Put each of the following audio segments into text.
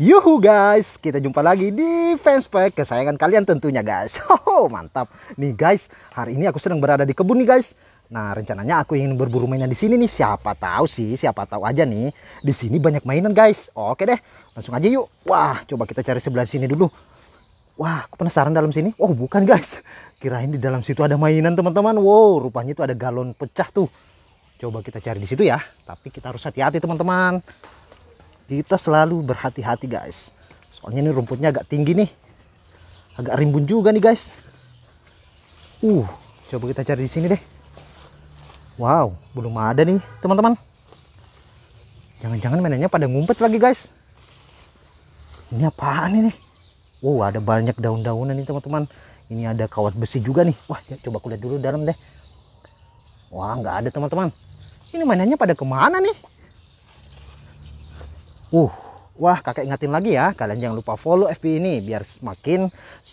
Yuhu guys, kita jumpa lagi di fanspage kesayangan kalian tentunya guys. Oh, mantap. Nih guys, hari ini aku sedang berada di kebun nih guys. Nah, rencananya aku ingin berburu mainan di sini nih. Siapa tahu sih, siapa tahu aja nih. Di sini banyak mainan guys. Oke deh, langsung aja yuk. Wah, coba kita cari sebelah sini dulu. Wah, aku penasaran dalam sini. Oh, bukan guys. Kirain di dalam situ ada mainan teman-teman. Wow, rupanya itu ada galon pecah tuh. Coba kita cari di situ ya. Tapi kita harus hati-hati teman-teman kita selalu berhati-hati guys soalnya ini rumputnya agak tinggi nih agak rimbun juga nih guys uh coba kita cari di sini deh wow belum ada nih teman-teman jangan-jangan mainannya pada ngumpet lagi guys ini apaan ini wow ada banyak daun-daunan nih teman-teman ini ada kawat besi juga nih wah ya, coba kulihat dulu dalam deh wah nggak ada teman-teman ini mainannya pada kemana nih Uh, wah kakak ingatin lagi ya, kalian jangan lupa follow FB ini biar semakin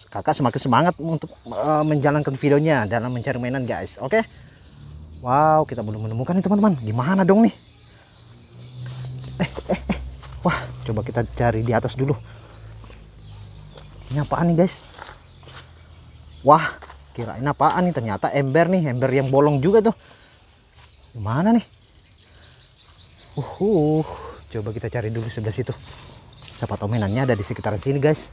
kakak semakin semangat untuk uh, menjalankan videonya dalam mencari mainan guys. Oke? Okay? Wow, kita belum menemukan nih teman-teman. Gimana dong nih? Eh, eh, eh. Wah, coba kita cari di atas dulu. Ini apaan nih guys? Wah, kira kirain apaan nih? Ternyata ember nih, ember yang bolong juga tuh. Gimana nih? Uhuh. Coba kita cari dulu sebelah situ. siapa tahu mainannya ada di sekitaran sini, guys.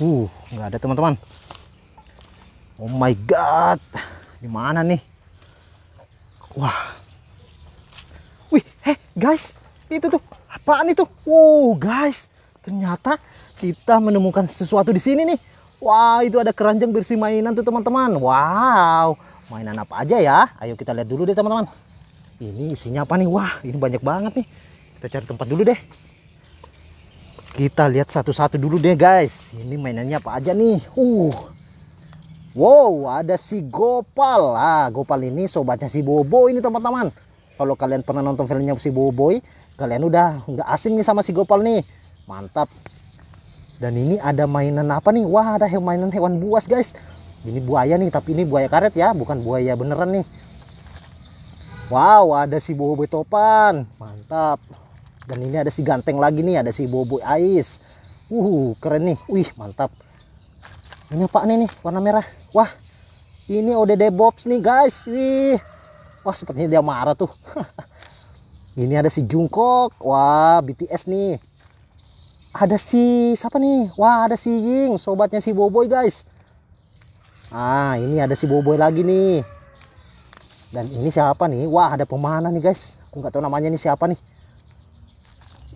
Uh, nggak ada teman-teman. Oh my god. Di mana nih? Wah. Wih, eh guys, itu tuh apaan itu? Wow, uh, guys. Ternyata kita menemukan sesuatu di sini nih. Wah, itu ada keranjang bersih mainan tuh teman-teman. Wow, mainan apa aja ya? Ayo kita lihat dulu deh teman-teman. Ini isinya apa nih? Wah, ini banyak banget nih. Kita cari tempat dulu deh. Kita lihat satu-satu dulu deh guys. Ini mainannya apa aja nih? Uh, Wow, ada si Gopal. Ah, Gopal ini sobatnya si Bobo ini teman-teman. Kalau kalian pernah nonton filmnya si Boboy, kalian udah nggak asing nih sama si Gopal nih. Mantap. Dan ini ada mainan apa nih? Wah, ada mainan hewan buas, guys. Ini buaya nih, tapi ini buaya karet ya, bukan buaya beneran nih. Wow, ada si bobo topan. Mantap. Dan ini ada si ganteng lagi nih, ada si bobo ais. Uh, keren nih. Wih, mantap. Ini apa nih nih, warna merah. Wah, ini ODD Bobs nih, guys. Wih. Wah, sepertinya dia marah tuh. ini ada si jungkok. Wah, BTS nih ada si siapa nih? Wah, ada si Ying, sobatnya si Boboy, guys. Ah, ini ada si Boboy lagi nih. Dan ini siapa nih? Wah, ada pemanah nih, guys. Aku nggak tahu namanya nih siapa nih.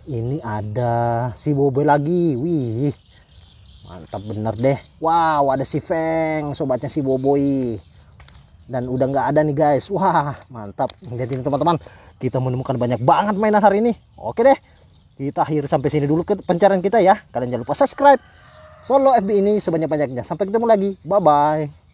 Ini ada si Boboy lagi. Wih. Mantap bener deh. Wow, ada si Feng, sobatnya si Boboy. Dan udah nggak ada nih, guys. Wah, mantap. Lihat ini teman-teman. Kita menemukan banyak banget mainan hari ini. Oke deh kita akhir sampai sini dulu ke pencarian kita ya kalian jangan lupa subscribe follow FB ini sebanyak-banyaknya sampai ketemu lagi bye bye